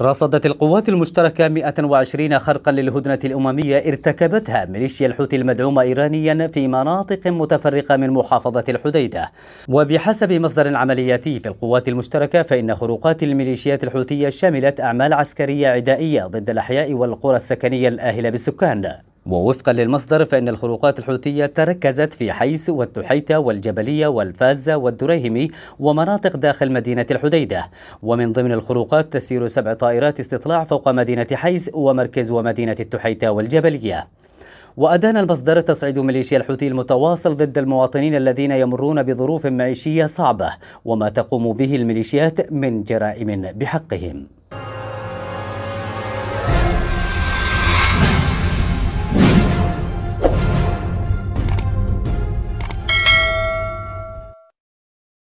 رصدت القوات المشتركة 120 خرقا للهدنة الأممية ارتكبتها ميليشيا الحوثي المدعومة إيرانيا في مناطق متفرقة من محافظة الحديدة وبحسب مصدر عملياتي في القوات المشتركة فإن خروقات الميليشيات الحوثية شملت أعمال عسكرية عدائية ضد الأحياء والقرى السكنية الآهلة بالسكان ووفقا للمصدر فإن الخروقات الحوثية تركزت في حيس والتحيتة والجبلية والفازة والدريهمي ومناطق داخل مدينة الحديدة ومن ضمن الخروقات تسير سبع طائرات استطلاع فوق مدينة حيس ومركز ومدينة التحيتة والجبلية وأدان المصدر تصعيد ميليشيا الحوثي المتواصل ضد المواطنين الذين يمرون بظروف معيشية صعبة وما تقوم به الميليشيات من جرائم بحقهم